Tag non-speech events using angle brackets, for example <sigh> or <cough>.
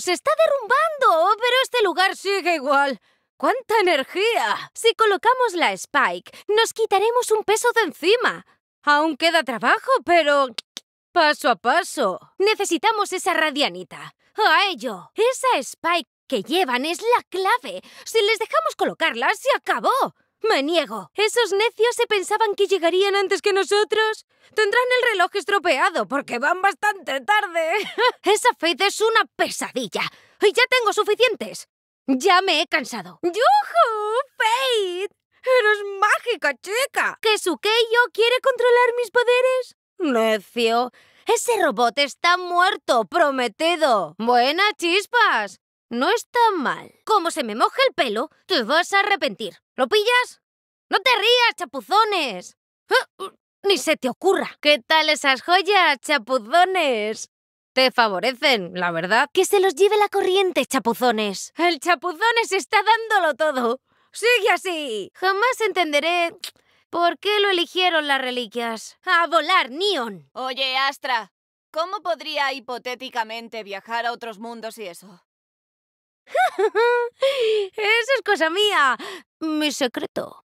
se está derrumbando, oh, pero este lugar sigue igual. ¡Cuánta energía! Si colocamos la Spike, nos quitaremos un peso de encima. Aún queda trabajo, pero... Paso a paso. Necesitamos esa radianita. A ello. Esa Spike que llevan es la clave. Si les dejamos colocarla, se acabó. Me niego. Esos necios se pensaban que llegarían antes que nosotros. Tendrán el reloj estropeado porque van bastante tarde. <laughs> Esa Faith es una pesadilla. Y ya tengo suficientes. Ya me he cansado. ¡Yujú! ¡Faith! ¡Eres mágica, chica! ¿Que yo quiere controlar mis poderes? Necio. Ese robot está muerto, prometido. Buenas chispas. No está mal. Como se me moja el pelo, te vas a arrepentir. ¿Lo pillas? No te rías, chapuzones. ¡Ah! Ni se te ocurra. ¿Qué tal esas joyas, chapuzones? Te favorecen, la verdad. Que se los lleve la corriente, chapuzones. El chapuzones está dándolo todo. Sigue así. Jamás entenderé por qué lo eligieron las reliquias. A volar, Neon. Oye, Astra, ¿cómo podría hipotéticamente viajar a otros mundos y eso? <laughs> Eso es cosa mía. Mi secreto.